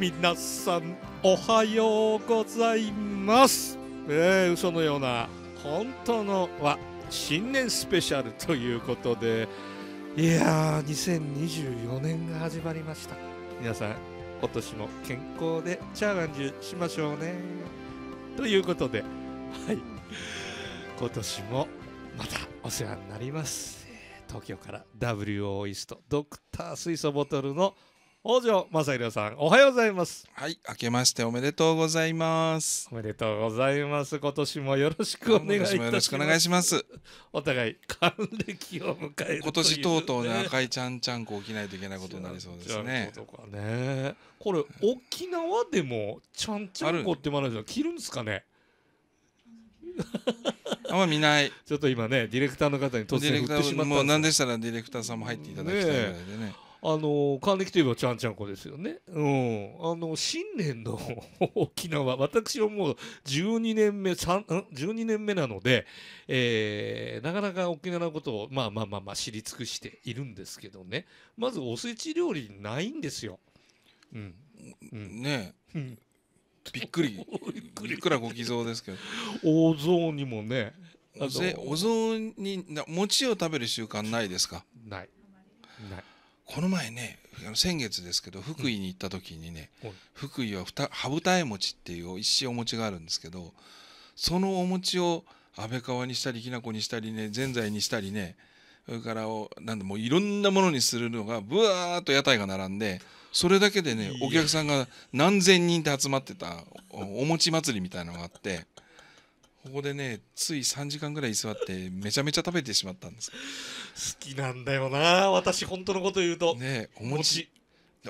皆さんおはようございます。えー、嘘のような本当のは新年スペシャルということでいやー2024年が始まりました皆さん今年も健康でチャーンジュしましょうねということではい今年もまたお世話になります東京から WO イストドクター水素ボトルの「北条正弘さんおはようございますはい明けましておめでとうございますおめでとうございます今年もよろしくお願いいたしますよろしくお願いしますお互い還暦を迎える、ね、今年とうとうね赤いちゃんちゃんこ起きないといけないことになりそうですね ねこれ沖縄でもちゃんちゃんこってマネージャー着るんですかねあんま見ない。ちょっと今ね、ディレクターの方に突然振ってしまったもう何でしたらディレクターさんも入っていただきたいぐらいでね。ねあの還暦といえばちゃんちゃんこですよね、うん、あの新年の 沖縄私はもう12年目12年目なので、えー、なかなか沖縄のことを、まあ、まあまあまあ知り尽くしているんですけどねまずおせち料理ないんですよ。うん、うん、ねえ、うんびっくり。いくらご寄贈ですけど。お雑にもね。お雑に餅を食べる習慣ないですか。ない。ない。この前ね先月ですけど福井に行った時にね、うん、福井は羽二重餅っていう石お餅があるんですけどそのお餅を安倍川にしたりきな粉にしたりねぜんざいにしたりねそれからなんでもいろんなものにするのがぶわーっと屋台が並んでそれだけでねお客さんが何千人って集まってたお餅祭りみたいなのがあってここでねつい3時間ぐらい居座ってめちゃめちゃ食べてしまったんです。好きなんだよな私本当のこと言うとねお餅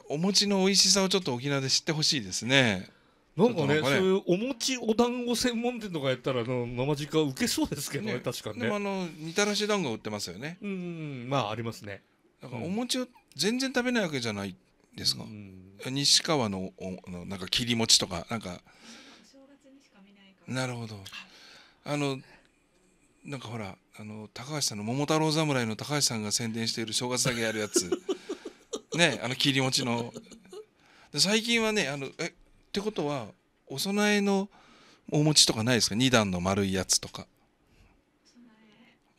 お餅の美味しさをちょっと沖縄で知ってほしいですねなんかね、そういうお餅お団子専門店とかやったらの生実家受けそうですけどね、ね確かね。でもあのみたらし団子売ってますよね。うん、まあありますね。だからお餅を全然食べないわけじゃないですか。西川のおのなんか切り餅とかなんか。なるほど。あのなんかほらあの高橋さんの「桃太郎侍」の高橋さんが宣伝している正月だけやるやつ ねあの切り餅ので最近はねあのえってことはお供えのお餅とかないですか2段の丸いやつとか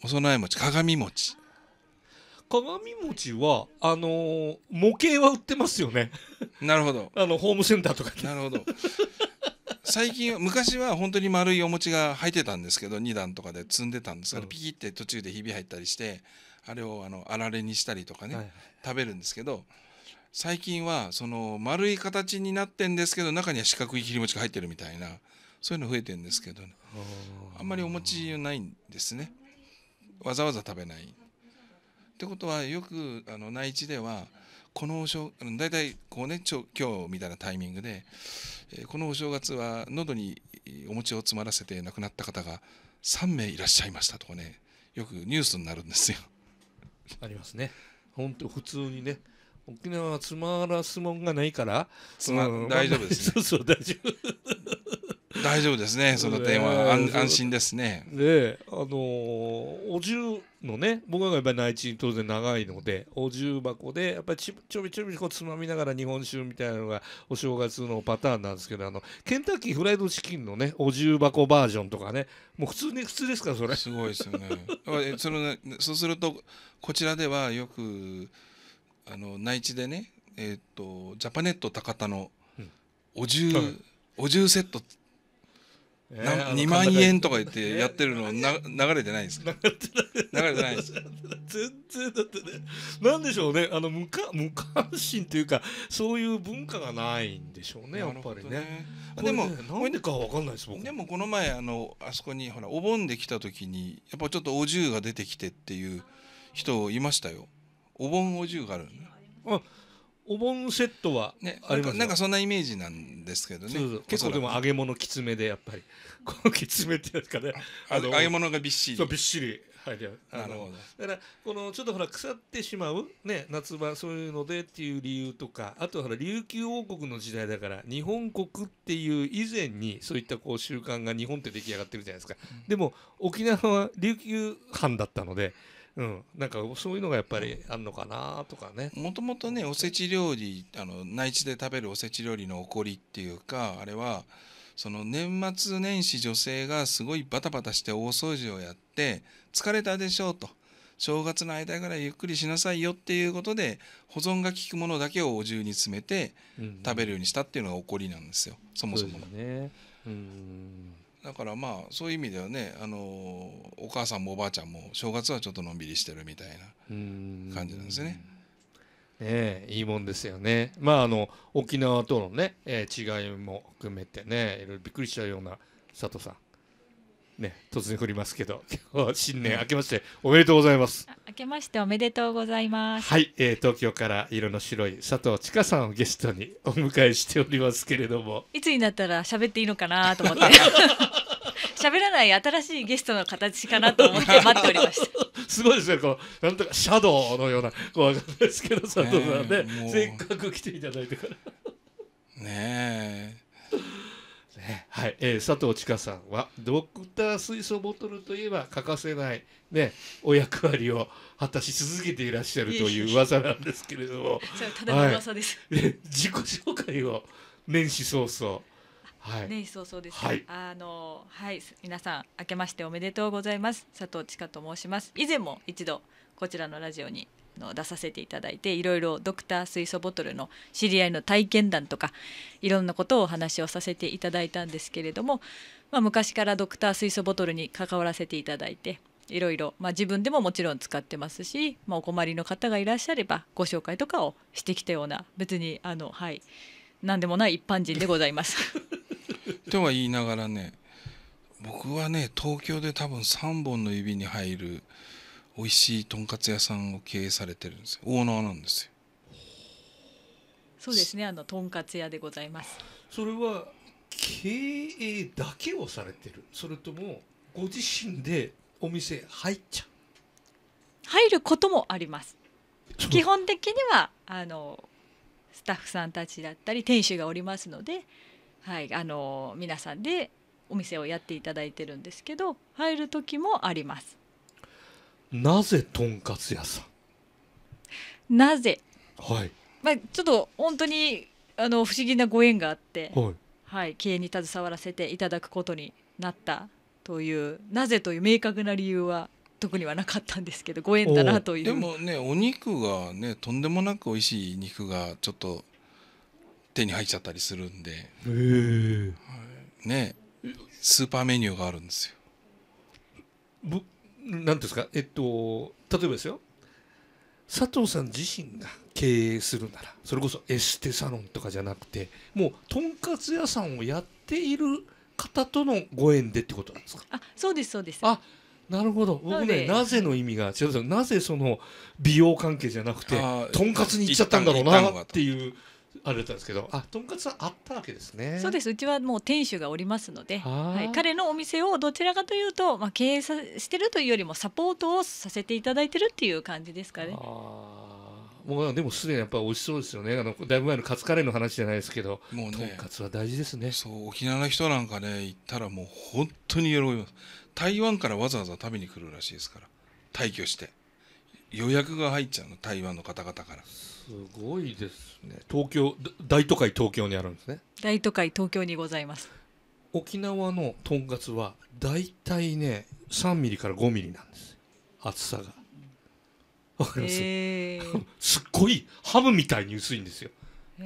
お供え餅鏡餅鏡餅はあのー模型は売ってますよねなるほど あのホームセンターとかなるほど最近昔は本当に丸いお餅が入ってたんですけど2段とかで積んでたんですから、ピキって途中でひび入ったりしてあれをあのあられにしたりとかね、食べるんですけど最近はその丸い形になってんですけど中には四角い切り餅が入ってるみたいなそういうの増えてるんですけど、ね、あんまりお餅ないんですねわざわざ食べない。ってことはよくあの内地ではこのお正大体こうねちょ今日みたいなタイミングで、えー、このお正月は喉にお餅を詰まらせて亡くなった方が3名いらっしゃいましたとかねよくニュースになるんですよ。ありますね。本当普通にね沖縄は詰まらすもんがないから、まうん、大丈夫です、ね、そうそう大丈夫大丈夫ですねその点は、安心ですねであのお重のね僕はやっぱり内地当然長いのでお重箱でやっぱりちょびちょびこうつまみながら日本酒みたいなのがお正月のパターンなんですけどあのケンタッキーフライドチキンのねお重箱バージョンとかねもう普通に普通ですからそれすごいですよねその、ね、そうするとこちらではよくあの内地でねえっ、ー、とジャパネット高田のお重、うん、お重セット2万円とか言ってやってるのな流れてないですか流れてないです全然だってねなんでしょうねあの無か無関心というかそういう文化がないんでしょうねやっぱりねでもなんでかわかんないです僕でもこの前あのあそこにほらお盆で来た時にやっぱちょっとお重が出てきてっていう人いましたよお盆お重があるあお盆セットはあります、ね、なんかそんなイメージなんですけどね結構でも揚げ物きつめでやっぱり このきつめってやつかねあの揚げ物がびっしりそうびっしり入るあどだからこのちょっとほら腐ってしまうね夏場そういうのでっていう理由とかあとほら琉球王国の時代だから日本国っていう以前にそういったこう習慣が日本って出来上がってるじゃないですか、うん、でも沖縄は琉球藩だったのでうん、なんかそういうのがやっぱりあるのかなとかねもともとねおせち料理あの内地で食べるおせち料理の起こりっていうかあれはその年末年始女性がすごいバタバタして大掃除をやって疲れたでしょうと正月の間ぐらいゆっくりしなさいよっていうことで保存が効くものだけをお重に詰めて食べるようにしたっていうのが起こりなんですよ、うん、そもそもの。ね、うんだからまあそういう意味ではねあのお母さんもおばあちゃんも正月はちょっとのんびりしてるみたいな感じなんですね。ねいいもんですよね。まああの沖縄とのね、えー、違いも含めてねいろいろびっくりしちゃうような佐藤さんね、突然降りますけど、新年明けましておめでとうございます。明けましておめでとうございます。はい、えー、東京から色の白い佐藤千佳さんをゲストにお迎えしておりますけれども。いつになったら喋っていいのかなと思って。喋らない新しいゲストの形かなと思って待っておりました。すごいですね、こう、なんとかシャドウのような、こう、わかんないですけど、佐藤さんね、せっかく来ていただいてから。ねえね。はい、えー、佐藤千佳さんはドクター水素ボトルといえば欠かせないねお役割を果たし続けていらっしゃるという噂なんですけれども、それただの噂です、はい、自己紹介を年始早々。はい、年始早々です、はい、あのはい皆さん明けましておめでとうございます佐藤千佳と申します以前も一度こちらのラジオにの出させていただいていろいろドクター水素ボトルの知り合いの体験談とかいろんなことをお話をさせていただいたんですけれども、まあ、昔からドクター水素ボトルに関わらせていただいていろいろ、まあ、自分でももちろん使ってますし、まあ、お困りの方がいらっしゃればご紹介とかをしてきたような別にあのはい何でもない一般人でございます。とは言いながらね僕はね東京で多分3本の指に入る美味しいとんかつ屋さんを経営されてるんですよオーナーなんですよそうですねあのとんかつ屋でございますそれは経営だけをされてるそれともご自身でお店入っちゃう入ることもあります基本的にはあのスタッフさんたちだったり店主がおりますので、はい、あの皆さんでお店をやっていただいてるんですけど入る時もありますなぜとんかつ屋さんなぜはいまあちょっと本当にあの不思議なご縁があって、はい、はい、経営に携わらせていただくことになったというなぜという明確な理由は特にはなかったんですけどご縁だなというでもねお肉がねとんでもなく美味しい肉がちょっと手に入っちゃったりするんで、はい、ねスーパーメニューがあるんですよ。なんですか、えっと、例えばですよ、佐藤さん自身が経営するなら、それこそエステサロンとかじゃなくて、もうとんかつ屋さんをやっている方とのご縁でってことなんですか。あ、そうです、そうです。あ、なるほど。僕ね、なぜの意味が違うんですよ。なぜその美容関係じゃなくて、とんかつに行っちゃったんだろうなっていう。あれたんですけど、あ、とんかつはあったわけですね。そうです。うちはもう店主がおりますので、はい、彼のお店をどちらかというと、まあ経営さしてるというよりもサポートをさせていただいてるっていう感じですかね。もうでもすでにやっぱ美味しそうですよねあのだいぶ前のカツカレーの話じゃないですけどもう、ね、とんかつは大事ですねそう沖縄の人なんかね行ったらもう本当に喜びます台湾からわざわざ食べに来るらしいですから退去して予約が入っちゃうの台湾の方々からすごいですね東京大都会東京にあるんですね大都会東京にございます沖縄のとんかつは大体ね3ミリから5ミリなんです厚さがわかります、えー、すっごいハムみたいに薄いんですよ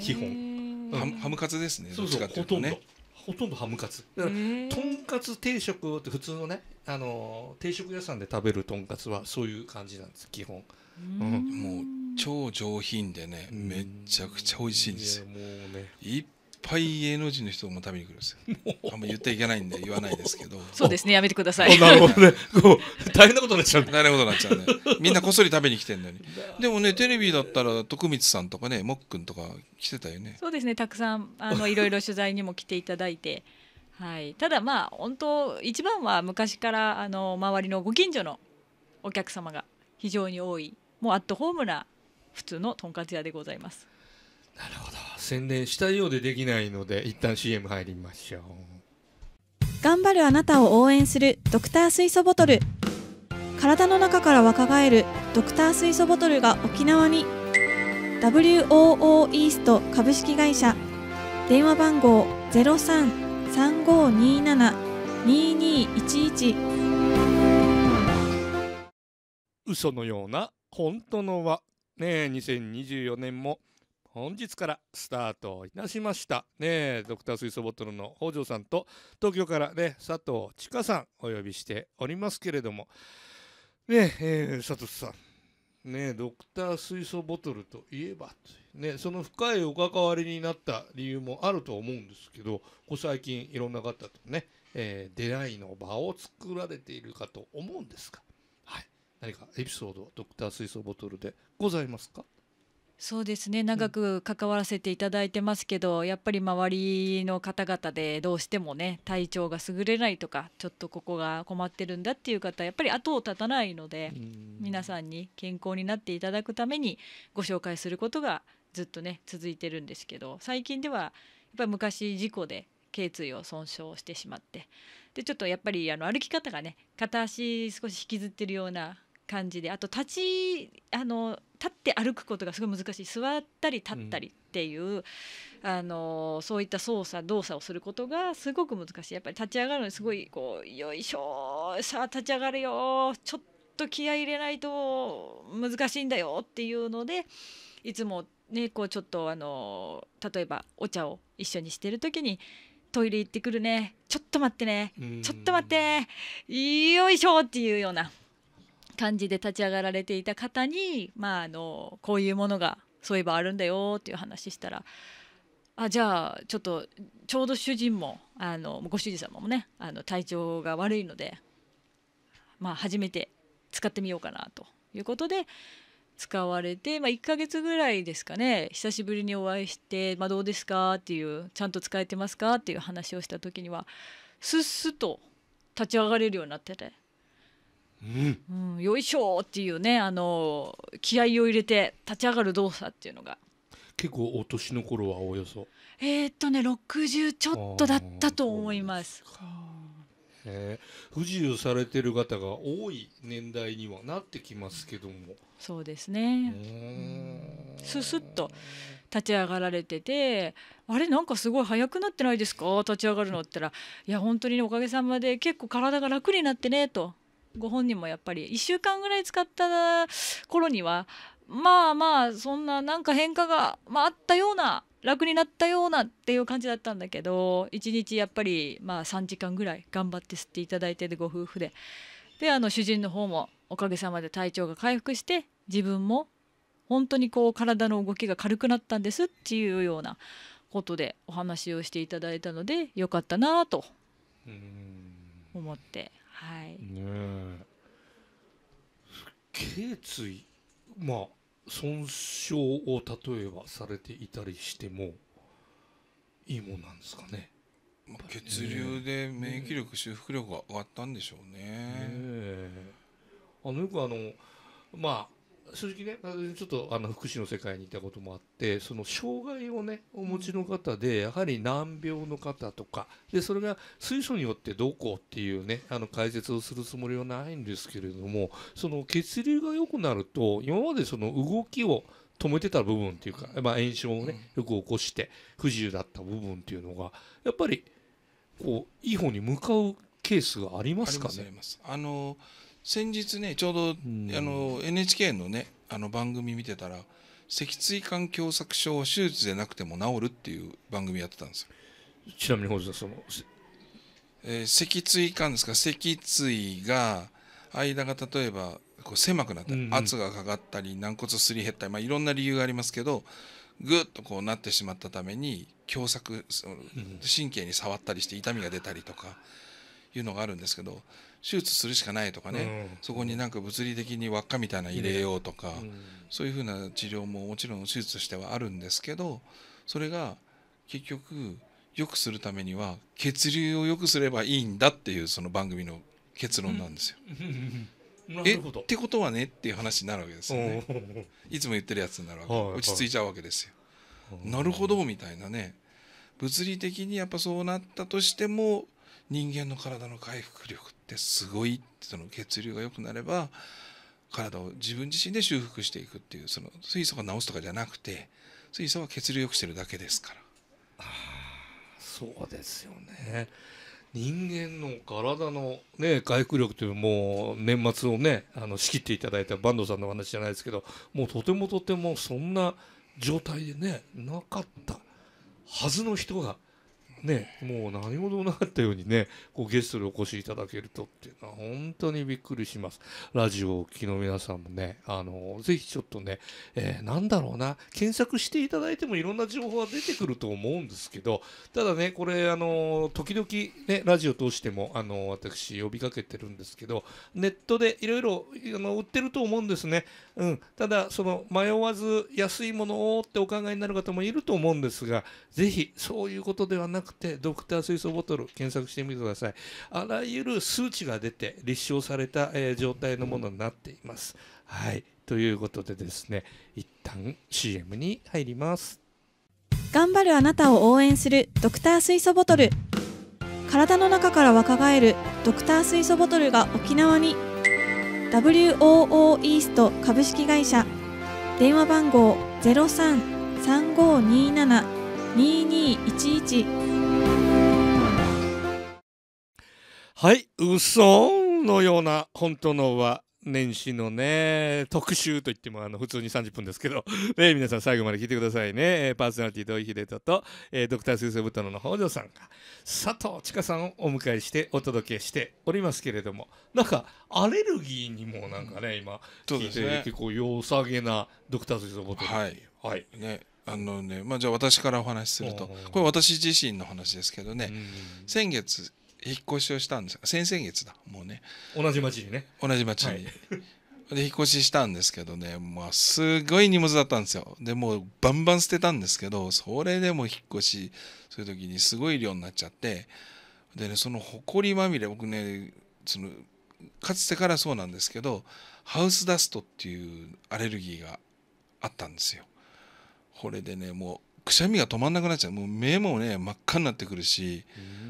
基本、えー、ハムカツですねそうそう、ね、ほとんどほとんどハムカツだから、えー、とんかつ定食って普通のねあのー、定食屋さんで食べるとんかつはそういう感じなんです基本うん、もう超上品でね、めちゃくちゃ美味しいんですよ。いね、いっぱい芸能人の人も食べに来るんですよ。あんま言っていけないんで言わないですけど。そうですね、やめてください。なるほどね。大変なことになっちゃう。大変なことになっちゃうね。みんなこっそり食べに来てんのに。でもね、テレビだったら徳光さんとかね、もっくんとか来てたよね。そうですね、たくさんあのいろいろ取材にも来ていただいて。はい、ただまあ本当一番は昔からあの周りのご近所のお客様が非常に多いもうアットホームな普通のとんかつ屋でございますなるほど宣伝したようでできないので一旦 CM 入りましょう頑張るあなたを応援するドクター水素ボトル体の中から若返るドクター水素ボトルが沖縄に WOO イースト株式会社電話番号0335272211嘘のような本当の輪、ね、2024年も本日からスタートいたしました。ねドクター水素ボトルの北条さんと、東京からね、佐藤千佳さんお呼びしておりますけれども、ねえー、佐藤さん、ねドクター水素ボトルといえばね、その深いお関わりになった理由もあると思うんですけど、ここ最近いろんな方とね、えー、出会いの場を作られているかと思うんですが、何かエピソードドクター水槽ボトルでございますかそうですね長く関わらせていただいてますけど、うん、やっぱり周りの方々でどうしてもね体調が優れないとかちょっとここが困ってるんだっていう方やっぱり後を絶たないので皆さんに健康になっていただくためにご紹介することがずっとね続いてるんですけど最近ではやっぱり昔事故で頸椎を損傷してしまってでちょっとやっぱりあの歩き方がね片足少し引きずってるような感じであと立ちあの立って歩くことがすごい難しい座ったり立ったりっていう、うん、あのそういった操作動作をすることがすごく難しいやっぱり立ち上がるのにすごいこうよいしょさあ立ち上がるよちょっと気合い入れないと難しいんだよっていうのでいつもねこうちょっとあの例えばお茶を一緒にしてる時にトイレ行ってくるねちょっと待ってねちょっと待ってよいしょっていうような感じで立ち上がられていた方に、まあ、あのこういうものがそういえばあるんだよっていう話したらあじゃあちょっとちょうど主人もあのご主人様もねあの体調が悪いので、まあ、初めて使ってみようかなということで使われて、まあ、1ヶ月ぐらいですかね久しぶりにお会いして「まあ、どうですか?」っていう「ちゃんと使えてますか?」っていう話をした時にはすっすッと立ち上がれるようになってて。うん、うん、よいしょっていうねあの気合を入れて立ち上がる動作っていうのが結構お年の頃はおおよそえー、っとね60ちょっとだったと思いますえ不自由されてる方が多い年代にはなってきますけどもそうですねすすっと立ち上がられてて「あれなんかすごい早くなってないですか立ち上がるの」って言ったら「いや本当にねおかげさまで結構体が楽になってね」とご本人もやっぱり1週間ぐらい使った頃にはまあまあそんななんか変化が、まあ、ったような楽になったようなっていう感じだったんだけど1日やっぱりまあ3時間ぐらい頑張って吸っていただいてるご夫婦でであの主人の方もおかげさまで体調が回復して自分も本当にこう体の動きが軽くなったんですっていうようなことでお話をしていただいたのでよかったなと思ってねえ頸椎まあ損傷を例えばされていたりしてもいいもんなんですかね血流で免疫力、修復力が上がったんでしょうね。ねあのよくあのまあ正直ねちょっとあの福祉の世界にいたこともあってその障害をねお持ちの方でやはり難病の方とかでそれが水素によってどうこうっていうねあの解説をするつもりはないんですけれどもその血流が良くなると今までその動きを止めてた部分っていうか、まあ、炎症をねよく起こして不自由だった部分っていうのがやっぱりこういい方に向かうケースがありますかね。あのー先日ねちょうど、あの NHK のねあの番組見てたら脊椎管狭窄症手術でなくても治るっていう番組やってたんですよちなみに本日はその、えー、脊椎管ですか脊椎が間が例えばこう狭くなったり、うんうん、圧がかかったり軟骨すり減ったり、まあ、いろんな理由がありますけどぐっとこうなってしまったために狭窄神経に触ったりして痛みが出たりとかいうのがあるんですけど手術するしかないとかね、うん、そこになんか物理的に輪っかみたいな入れようとか、うん、そういうふうな治療ももちろん手術としてはあるんですけどそれが結局良くするためには血流を良くすればいいんだっていうその番組の結論なんですよ。えってことはねっていう話になるわけですよね。いつも言ってるやつになるわけ、はいはい、落ち着いちゃうわけですよ。なるほどみたいなね物理的にやっぱそうなったとしても人間の体の回復力ってすごいその血流が良くなれば体を自分自身で修復していくっていうその水素が治すとかじゃなくて水素は血流良くしてるだけですから。あそうですよね人間の体の、ね、回復力というもう年末をねあの仕切っていただいた坂東さんの話じゃないですけどもうとてもとてもそんな状態でねなかったはずの人がね、もう何事もなかったようにね、こうゲストでお越しいただけるとっていうのは本当にびっくりします。ラジオを聴きの皆さんもね、あの、ぜひちょっとね、えー、なんだろうな、検索していただいてもいろんな情報が出てくると思うんですけど、ただね、これ、あの、時々ね、ラジオ通しても、あの、私呼びかけてるんですけど、ネットでいろいろ、あの、売ってると思うんですね。うん。ただ、その、迷わず安いものをってお考えになる方もいると思うんですが、ぜひ、そういうことではなくってドクター水素ボトル検索してみてください。あらゆる数値が出て立証された、えー、状態のものになっています。はい。ということでですね、一旦 CM に入ります。頑張るあなたを応援するドクター水素ボトル。体の中から若返るドクター水素ボトルが沖縄に WOO イースト株式会社電話番号ゼロ三三五二七2211はい嘘のような本当のは年始のね、特集といっても、あの、普通に30分ですけど、ね、皆さん最後まで聞いてくださいね。えー、パーソナリティ、土井秀人と、えー、ドクター・ス生セブトノの北条さんが、佐藤千佳さんをお迎えしてお届けしておりますけれども、なんか、アレルギーにもなんかね、今、聞いて、ね、結構良さげなドクター・スーセブトはい。はい。ね。あのねまあ、じゃあ私からお話しするとこれ私自身の話ですけどね、先月引っ越しをしたんです先々月だもうね同じ町にね同じ町に、はい、で引っ越ししたんですけどね、まあ、すごい荷物だったんですよでもうバンバン捨てたんですけどそれでも引っ越しする時にすごい量になっちゃってでねその埃まみれ僕ねそのかつてからそうなんですけどハウスダストっていうアレルギーがあったんですよ。これでねもうくしゃみが止まんなくなっちゃうもう目もね真っ赤になってくるし、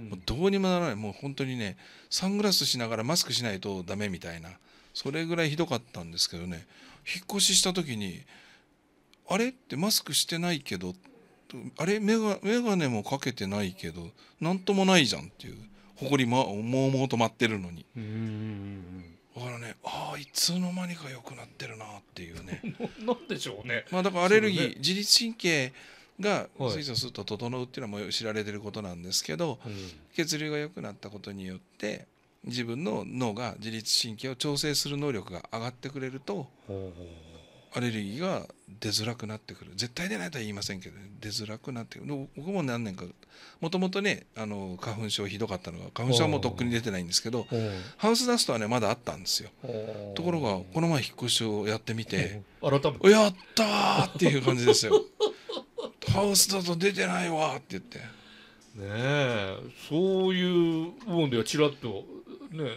もうどうにもならないもう本当にねサングラスしながらマスクしないとダメみたいなそれぐらいひどかったんですけどね引っ越しした時に「あれ?」ってマスクしてないけどあれ眼鏡もかけてないけど何ともないじゃんっていうりももうもうとまってるのに。だからねああいつの間にか良くなってるなっていうね なんでしょうねまあだからアレルギー、ね、自律神経が水素を吸うと整うっていうのはもう知られてることなんですけど、はい、血流が良くなったことによって自分の脳が自律神経を調整する能力が上がってくれるとアレルギーが出づらくなってくる絶対出ないとは言いませんけど、ね、出づらくなってくる僕も何年かもともとねあの花粉症ひどかったのが花粉症はもうとっくに出てないんですけどハウスダストはねまだあったんですよところがこの前引っ越しをやってみて「めてやった!」っていう感じですよ「ハウスダスト出てないわ!」って言って。ねえそういう部分ではちらっとね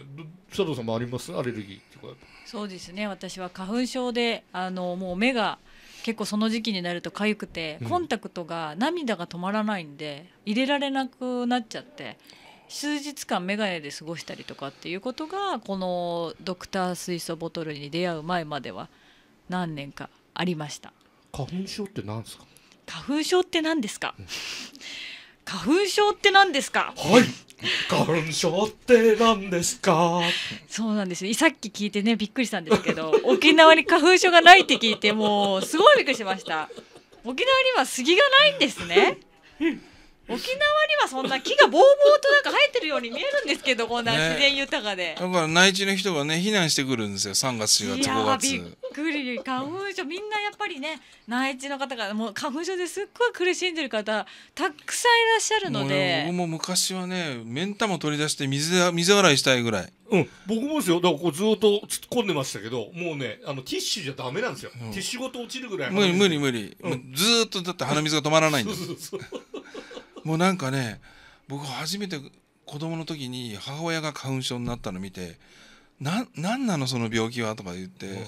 佐藤さんもありますアレルギーっていうかそうですね私は花粉症であのもう目が結構その時期になると痒くてコンタクトが涙が止まらないんで入れられなくなっちゃって数日間眼鏡で過ごしたりとかっていうことがこのドクター水素ボトルに出会う前までは何年かありました花粉症って何ですか花粉症って何ですか、花粉症って何ですかはい花粉症って何ですかそうなんですよさっき聞いてねびっくりしたんですけど沖縄に花粉症がないって聞いてもうすごいびっくりしました沖縄には杉がないんですね沖縄にはそんな木がぼうぼうとなんか生えてるように見えるんですけどこんな自然豊かで、ね、だから内地の人がね避難してくるんですよ3月4月5月いやびっくり花粉症みんなやっぱりね内地の方がもう花粉症ですっごい苦しんでる方たくさんいらっしゃるので僕も昔はね目ん玉取り出して水水洗いしたいぐらいうん、僕もですよ、だからこうずっと突っ込んでましたけど、もうね、あのティッシュじゃだめなんですよ、うん、ティッシュごと落ちるぐらい無理無理無理、うん、ずっとだって鼻水が止まらないんだ。そうそうそう もうなんかね僕初めて子供の時に母親が花粉症になったの見て「な何なのその病気は」とか言って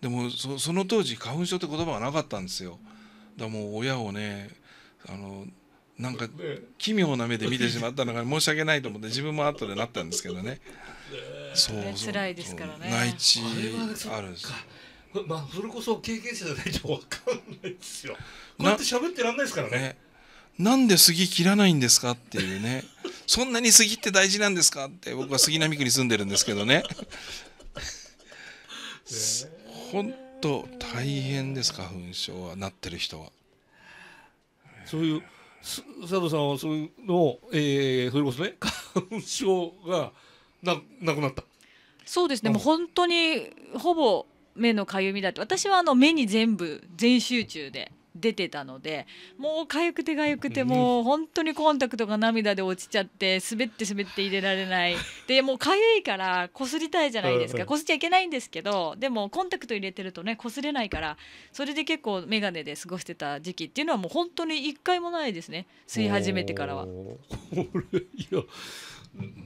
でもそその当時花粉症って言葉がなかったんですよ。だもう親をねあのなんか奇妙な目で見てしまったのが申し訳ないと思って自分も後でなったんですけどね。そう辛いですからね。内地あるんです。まあそれこそ経験者じゃないとわかんないですよ。こうやって喋ってらんないですからねねなんで杉切らないんですかっていうね。そんなに杉って大事なんですかって僕は杉並区に住んでるんですけどね。ほんと大変ですか、粉症はなってる人は。そういう佐藤さんはそういうのを、えー、それこそね花粉症がななくなった。そうですね、うん、もう本当にほぼ目のかゆみだって私はあの目に全部全集中で出てたのでもうかゆくてかゆくてもう本当にコンタクトが涙で落ちちゃって滑って滑って入れられないでもうかゆいからこすりたいじゃないですかこすっちゃいけないんですけどでもコンタクト入れてるとねこすれないからそれで結構眼鏡で過ごしてた時期っていうのはもう本当に一回もないですね吸い始めてからは。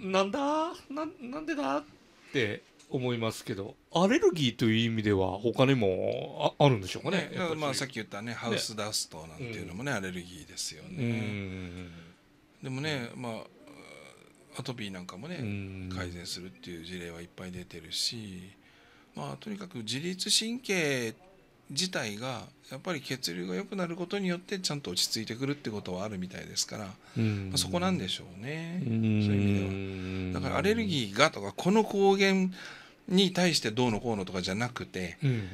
なんだなんでだって思いますけどアレルギーという意味では他にもああるんでしょうかね、ね、まあ、さっき言ったねハウスダストなんていうのもね、ねアレルギーですよねでもね、まあ、アトピーなんかもね改善するっていう事例はいっぱい出てるし、まあ、とにかく自律神経自体がやっぱり血流が良くなることによってちゃんと落ち着いてくるってことはあるみたいですから、まあ、そこなんでしょうね、うそういう意味では。だからアレルギーがとかこの抗原に対してどうのこうのとかじゃなくて、うん、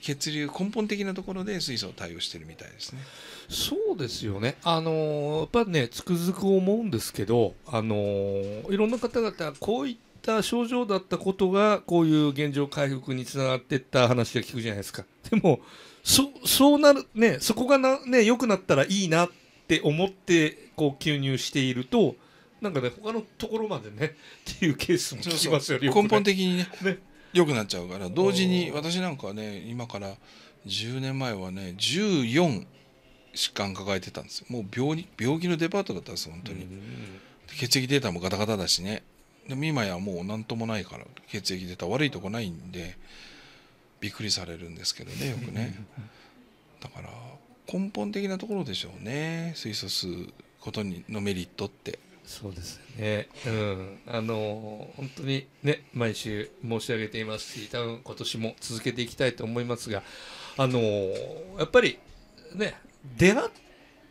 血流根本的なところで水素を対応してるみたいですね。そうですよね。あのー、やっぱねつくづく思うんですけど、あのー、いろんな方々こういった症状だったことがこういう現状回復につながっていった話が聞くじゃないですか。でもそそうなるねそこがなねくなったらいいなって思ってこう吸入しているとなんかね他のところまでね っていうケースも聞きますよね根本的にねね良くなっちゃうから同時に私なんかはね今から10年前はね14疾患抱えてたんですよもう病に病気のデパートだったんです本当に血液データもガタガタだしねでも今やもう何ともないから血液データ悪いとこないんでびっくりされるんですけどねよくねだから根本的なところでしょうね水素吸うことにのメリットってそうですね、うん、あの本当にね毎週申し上げていますし多分今年も続けていきたいと思いますがあのやっぱりね出会っ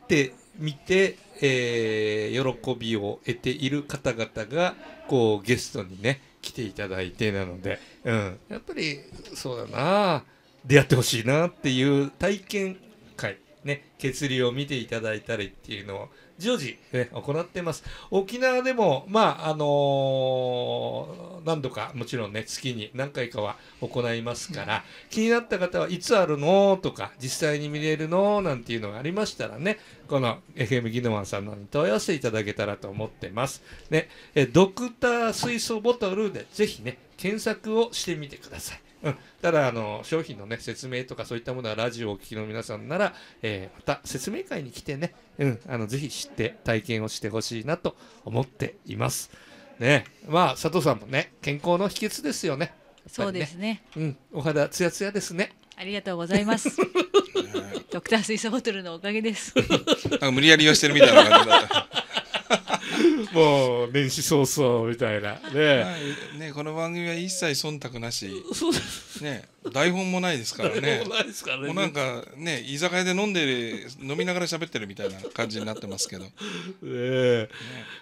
てみて、えー、喜びを得ている方々がこうゲストにね来ていただいてなので、うん、やっぱりそうだな出会ってほしいなっていう体験会ね、血流を見ていただいたりっていうのを常時、ね、行ってます。沖縄でも、まあ、あのー、何度か、もちろんね、月に何回かは行いますから、気になった方はいつあるのとか、実際に見れるのなんていうのがありましたらね、この FM ギノマンさんのに問い合わせていただけたらと思ってます。ね、えドクター水素ボトルでぜひね、検索をしてみてください。うん、ただあの商品のね説明とかそういったものはラジオをお聞きの皆さんなら、えー、また説明会に来てね、うん、あのぜひ知って体験をしてほしいなと思っています。ね、まあ佐藤さんもね健康の秘訣ですよね。ねそうですね。うん、お肌ツヤツヤですね。ありがとうございます。ドクター水素ボトルのおかげです。なんか無理やりをしてるみたいな感じだった。もう年始早々みたいなねはい、ねこの番組は一切忖度なし、ね、台本もないですからねもないですからねもうなんかね居酒屋で飲んでる飲みながら喋ってるみたいな感じになってますけど、ねね、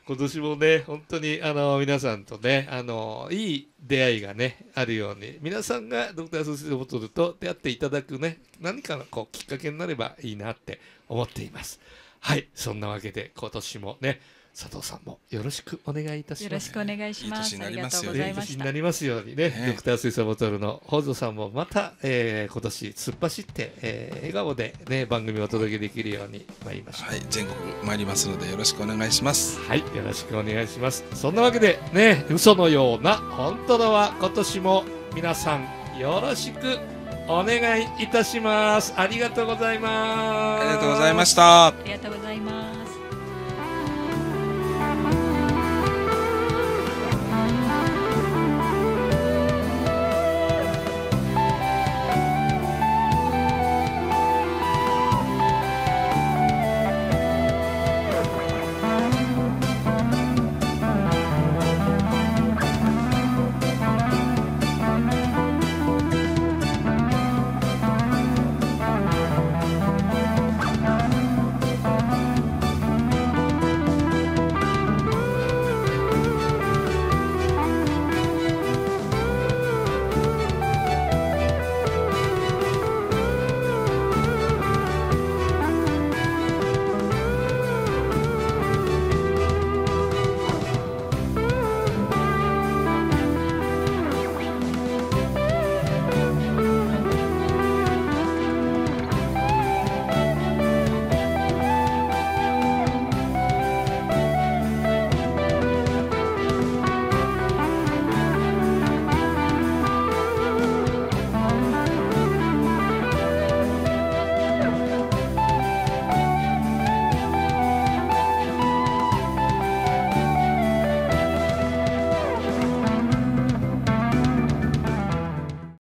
今年もね本当にあの皆さんとねあのいい出会いがねあるように皆さんがドクター・ソース・ボトルと出会っていただくね何かのこうきっかけになればいいなって思っています。はい、そんなわけで今年もね佐藤さんもよろしくお願いいたします。よろしくお願いします。いい年になりがとうございまなりますようにね、ねドクター水素ボトルの北条さんもまた、えー、今年突っ走って、えー、笑顔でね番組をお届けできるように参りましょう。はい、全国参りますのでよろしくお願いします。はい、よろしくお願いします。そんなわけでね、嘘のような本当のは今年も皆さんよろしくお願いいたします。ありがとうございます。ありがとうございました。ありがとうございまし